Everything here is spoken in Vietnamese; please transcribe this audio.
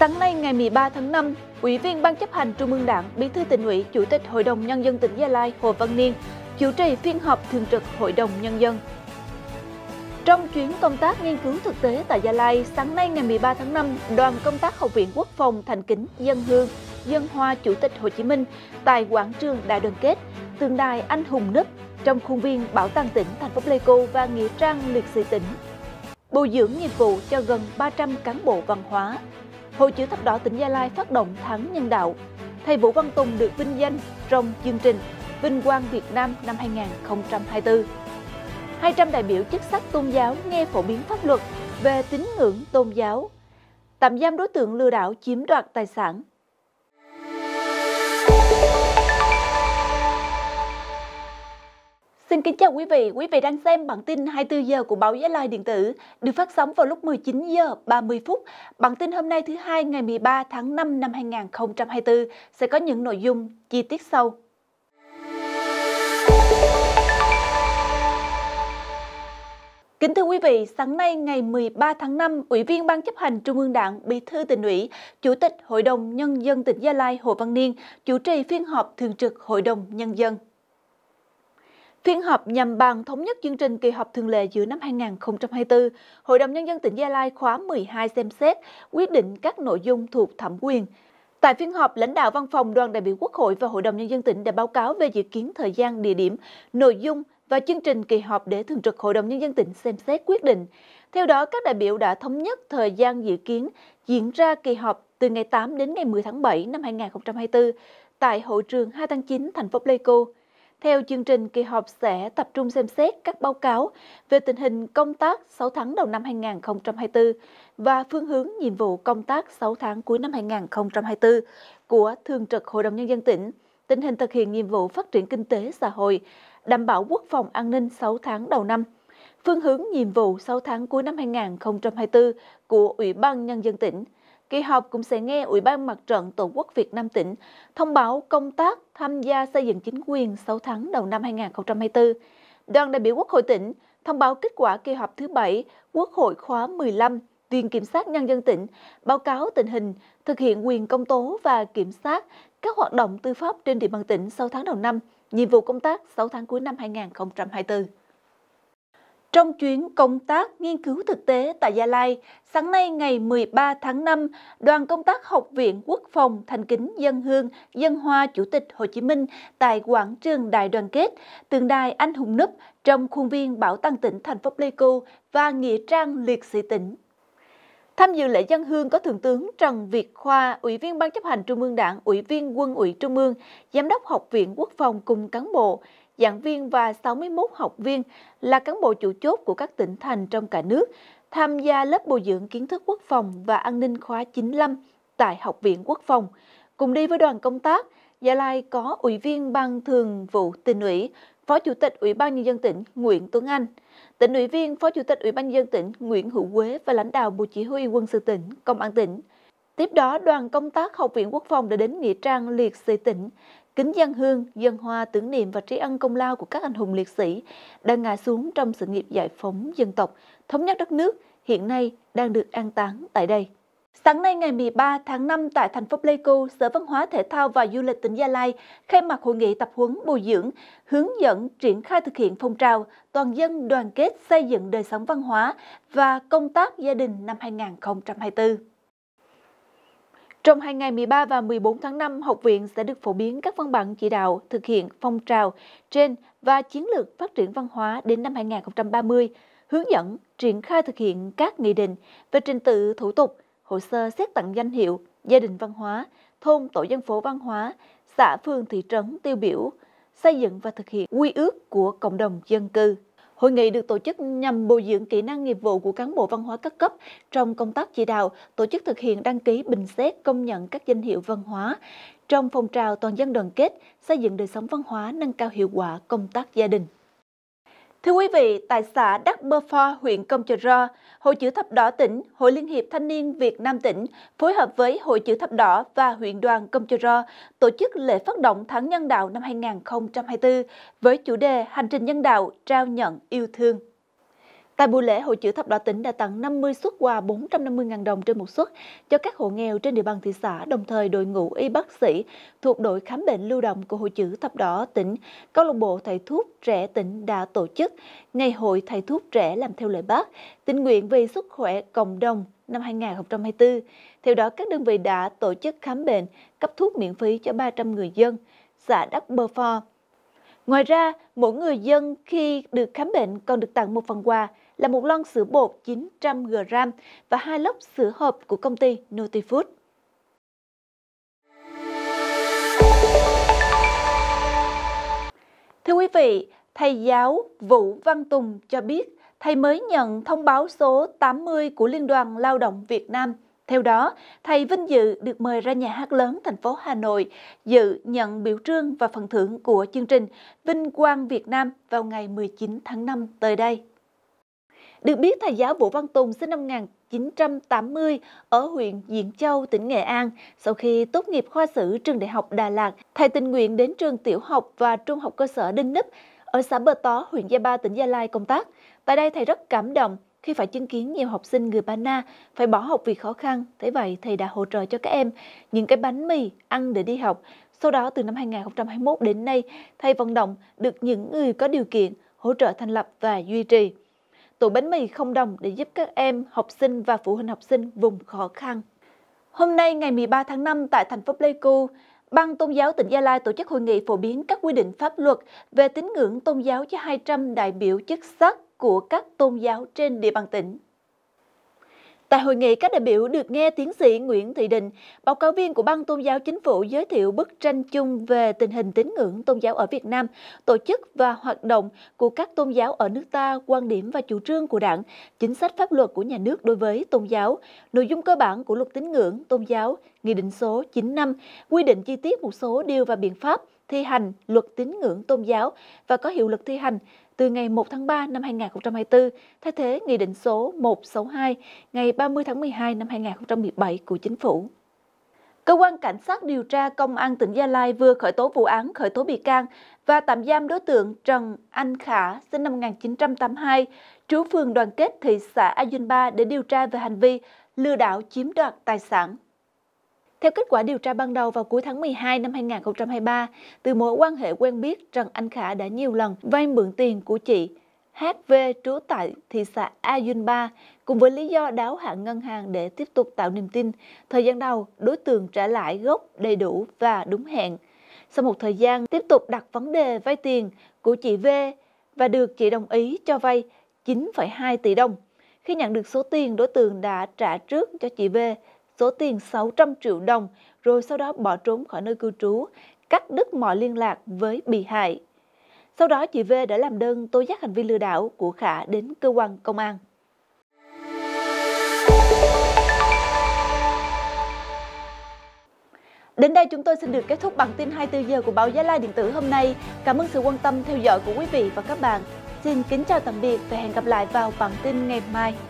Sáng nay ngày 13 tháng 5, Ủy viên Ban chấp hành Trung ương Đảng, Bí thư tỉnh ủy, Chủ tịch Hội đồng Nhân dân tỉnh Gia Lai Hồ Văn Niên chủ trì phiên họp thường trực Hội đồng Nhân dân. Trong chuyến công tác nghiên cứu thực tế tại Gia Lai, sáng nay ngày 13 tháng 5, đoàn công tác Học viện Quốc phòng Thành Kính Dân Hương Dân Hoa Chủ tịch Hồ Chí Minh tại quảng trường Đại đoàn kết, tượng đài Anh Hùng Nấp trong khuôn viên Bảo tàng tỉnh thành phố Pleiku và Nghĩa trang Liệt sĩ tỉnh. Bồi dưỡng nghiệp vụ cho gần 300 cán bộ văn hóa, Hội chữ thập đỏ tỉnh Gia Lai phát động tháng nhân đạo. Thầy Vũ Văn Tùng được vinh danh trong chương trình Vinh quang Việt Nam năm 2024. 200 đại biểu chức sắc tôn giáo nghe phổ biến pháp luật về tín ngưỡng tôn giáo, tạm giam đối tượng lừa đảo chiếm đoạt tài sản Xin kính chào quý vị, quý vị đang xem bản tin 24 giờ của báo Giá Lai điện tử được phát sóng vào lúc 19 giờ 30 phút. Bản tin hôm nay thứ hai ngày 13 tháng 5 năm 2024 sẽ có những nội dung chi tiết sau. Kính thưa quý vị, sáng nay ngày 13 tháng 5, Ủy viên Ban chấp hành Trung ương Đảng, Bí thư tỉnh ủy, Chủ tịch Hội đồng Nhân dân tỉnh Gia Lai Hồ Văn Niên chủ trì phiên họp thường trực Hội đồng Nhân dân. Phiên họp nhằm bàn thống nhất chương trình kỳ họp thường lệ giữa năm 2024, Hội đồng Nhân dân tỉnh Gia Lai khóa 12 xem xét, quyết định các nội dung thuộc thẩm quyền. Tại phiên họp, lãnh đạo Văn phòng Đoàn đại biểu Quốc hội và Hội đồng Nhân dân tỉnh đã báo cáo về dự kiến thời gian, địa điểm, nội dung và chương trình kỳ họp để Thường trực Hội đồng Nhân dân tỉnh xem xét quyết định. Theo đó, các đại biểu đã thống nhất thời gian dự kiến diễn ra kỳ họp từ ngày 8 đến ngày 10 tháng 7 năm 2024 tại hội trường 2 tháng 9 thành phố Pleiku. Theo chương trình, kỳ họp sẽ tập trung xem xét các báo cáo về tình hình công tác 6 tháng đầu năm 2024 và phương hướng nhiệm vụ công tác 6 tháng cuối năm 2024 của Thường trực Hội đồng Nhân dân tỉnh, tình hình thực hiện nhiệm vụ phát triển kinh tế xã hội, đảm bảo quốc phòng an ninh 6 tháng đầu năm, phương hướng nhiệm vụ 6 tháng cuối năm 2024 của Ủy ban Nhân dân tỉnh – Kỳ họp cũng sẽ nghe Ủy ban Mặt trận Tổ quốc Việt Nam tỉnh thông báo công tác tham gia xây dựng chính quyền 6 tháng đầu năm 2024. Đoàn đại biểu Quốc hội tỉnh thông báo kết quả kỳ họp thứ 7 Quốc hội khóa 15 Viện Kiểm sát Nhân dân tỉnh báo cáo tình hình thực hiện quyền công tố và kiểm sát các hoạt động tư pháp trên địa bàn tỉnh 6 tháng đầu năm, nhiệm vụ công tác 6 tháng cuối năm 2024. Trong chuyến công tác nghiên cứu thực tế tại Gia Lai, sáng nay ngày 13 tháng 5, đoàn công tác Học viện Quốc phòng Thành kính Dân Hương Dân Hoa Chủ tịch Hồ Chí Minh tại quảng trường Đại đoàn kết, tượng đài Anh Hùng Núp trong khuôn viên Bảo tàng tỉnh thành phố Pleiku và Nghĩa trang Liệt sĩ tỉnh. Tham dự lễ dân hương có Thượng tướng Trần Việt Khoa, Ủy viên Ban chấp hành Trung ương Đảng, Ủy viên Quân ủy Trung ương, Giám đốc Học viện Quốc phòng cùng cán bộ, giảng viên và 61 học viên là cán bộ chủ chốt của các tỉnh thành trong cả nước tham gia lớp bồi dưỡng kiến thức quốc phòng và an ninh khóa 95 tại Học viện Quốc phòng. Cùng đi với đoàn công tác, Gia Lai có Ủy viên Ban Thường vụ tỉnh ủy, Phó Chủ tịch Ủy ban Nhân dân tỉnh Nguyễn Tuấn Anh, tỉnh ủy viên, Phó Chủ tịch Ủy ban Nhân dân tỉnh Nguyễn Hữu Quế và lãnh đạo Bộ Chỉ huy Quân sự tỉnh, Công an tỉnh. Tiếp đó, đoàn công tác Học viện Quốc phòng đã đến Nghĩa trang liệt sĩ tỉnh kính dân hương, dân hoa tưởng niệm và tri ân công lao của các anh hùng liệt sĩ đã ngã xuống trong sự nghiệp giải phóng dân tộc, thống nhất đất nước, hiện nay đang được an táng tại đây. Sáng nay ngày 13 tháng 5 tại thành phố Pleiku, Sở Văn hóa Thể thao và Du lịch tỉnh Gia Lai khai mạc hội nghị tập huấn bồi dưỡng, hướng dẫn triển khai thực hiện phong trào toàn dân đoàn kết xây dựng đời sống văn hóa và công tác gia đình năm 2024. Trong hai ngày 13 và 14 tháng 5, học viện sẽ được phổ biến các văn bản chỉ đạo thực hiện phong trào trên và chiến lược phát triển văn hóa đến năm 2030, hướng dẫn triển khai thực hiện các nghị định về trình tự thủ tục, hồ sơ xét tặng danh hiệu, gia đình văn hóa, thôn tổ dân phố văn hóa, xã phường thị trấn tiêu biểu, xây dựng và thực hiện quy ước của cộng đồng dân cư. Hội nghị được tổ chức nhằm bồi dưỡng kỹ năng nghiệp vụ của cán bộ văn hóa các cấp trong công tác chỉ đạo, tổ chức thực hiện đăng ký bình xét công nhận các danh hiệu văn hóa, trong phong trào toàn dân đoàn kết, xây dựng đời sống văn hóa, nâng cao hiệu quả công tác gia đình. Thưa quý vị, tại xã Đắc Bơ Pho, huyện Công Trờ Ro, Hội Chữ Thập Đỏ tỉnh, Hội Liên hiệp Thanh niên Việt Nam tỉnh phối hợp với Hội Chữ Thập Đỏ và huyện đoàn Công Trờ Ro tổ chức lễ phát động tháng nhân đạo năm 2024 với chủ đề Hành trình nhân đạo trao nhận yêu thương. Tại buổi lễ, Hội chữ thập đỏ tỉnh đã tặng 50 xuất quà 450.000 đồng trên một suất cho các hộ nghèo trên địa bàn thị xã, đồng thời đội ngũ y bác sĩ thuộc đội khám bệnh lưu động của Hội chữ thập đỏ tỉnh, câu lạc bộ thầy thuốc trẻ tỉnh đã tổ chức Ngày hội thầy thuốc trẻ làm theo lời bác, tình nguyện vì sức khỏe cộng đồng năm 2024. Theo đó, các đơn vị đã tổ chức khám bệnh, cấp thuốc miễn phí cho 300 người dân, xã Đắc Bơ Phò. Ngoài ra, mỗi người dân khi được khám bệnh còn được tặng một phần quà là một lon sữa bột 900g và hai lốc sữa hộp của công ty Nutifood. Thưa quý vị, thầy giáo Vũ Văn Tùng cho biết thầy mới nhận thông báo số 80 của Liên đoàn Lao động Việt Nam. Theo đó, thầy vinh dự được mời ra nhà hát lớn thành phố Hà Nội dự nhận biểu trương và phần thưởng của chương trình Vinh Quang Việt Nam vào ngày 19 tháng 5 tới đây. Được biết, thầy giáo Vũ Văn Tùng sinh năm 1980 ở huyện Diễn Châu, tỉnh Nghệ An. Sau khi tốt nghiệp khoa sử trường Đại học Đà Lạt, thầy tình nguyện đến trường tiểu học và trung học cơ sở Đinh Nấp ở xã Bờ Tó, huyện Gia Ba, tỉnh Gia Lai công tác. Tại đây, thầy rất cảm động khi phải chứng kiến nhiều học sinh người Ba Na phải bỏ học vì khó khăn. Thế vậy, thầy đã hỗ trợ cho các em những cái bánh mì ăn để đi học. Sau đó, từ năm 2021 đến nay, thầy vận động được những người có điều kiện hỗ trợ thành lập và duy trì tủ bánh mì không đồng để giúp các em, học sinh và phụ huynh học sinh vùng khó khăn. Hôm nay ngày 13 tháng 5 tại thành phố Pleiku, Ban Tôn giáo tỉnh Gia Lai tổ chức hội nghị phổ biến các quy định pháp luật về tín ngưỡng tôn giáo cho 200 đại biểu chức sắc của các tôn giáo trên địa bàn tỉnh. Tại hội nghị, các đại biểu được nghe tiến sĩ Nguyễn Thị Đình, báo cáo viên của Ban Tôn giáo Chính phủ giới thiệu bức tranh chung về tình hình tín ngưỡng tôn giáo ở Việt Nam, tổ chức và hoạt động của các tôn giáo ở nước ta, quan điểm và chủ trương của đảng, chính sách pháp luật của nhà nước đối với tôn giáo, nội dung cơ bản của luật tín ngưỡng tôn giáo, Nghị định số 95 quy định chi tiết một số điều và biện pháp thi hành luật tín ngưỡng tôn giáo và có hiệu lực thi hành từ ngày 1 tháng 3 năm 2024, thay thế Nghị định số 162 ngày 30 tháng 12 năm 2017 của Chính phủ. Cơ quan Cảnh sát điều tra Công an tỉnh Gia Lai vừa khởi tố vụ án khởi tố bị can và tạm giam đối tượng Trần Anh Khả, sinh năm 1982, trú phường đoàn kết thị xã A Ba để điều tra về hành vi lừa đảo chiếm đoạt tài sản. Theo kết quả điều tra ban đầu vào cuối tháng 12 năm 2023, từ mối quan hệ quen biết, Trần Anh Khả đã nhiều lần vay mượn tiền của chị HV trú tại thị xã Ayunpa cùng với lý do đáo hạn ngân hàng để tiếp tục tạo niềm tin. Thời gian đầu, đối tượng trả lãi gốc đầy đủ và đúng hẹn. Sau một thời gian tiếp tục đặt vấn đề vay tiền của chị V và được chị đồng ý cho vay 9,2 tỷ đồng. Khi nhận được số tiền, đối tượng đã trả trước cho chị V số tiền 600 triệu đồng, rồi sau đó bỏ trốn khỏi nơi cư trú, cắt đứt mọi liên lạc với bị hại. Sau đó chị V đã làm đơn tố giác hành vi lừa đảo của Khả đến cơ quan công an. Đến đây chúng tôi xin được kết thúc bản tin 24 giờ của báo Gia Lai Điện tử hôm nay. Cảm ơn sự quan tâm theo dõi của quý vị và các bạn. Xin kính chào tạm biệt và hẹn gặp lại vào bản tin ngày mai.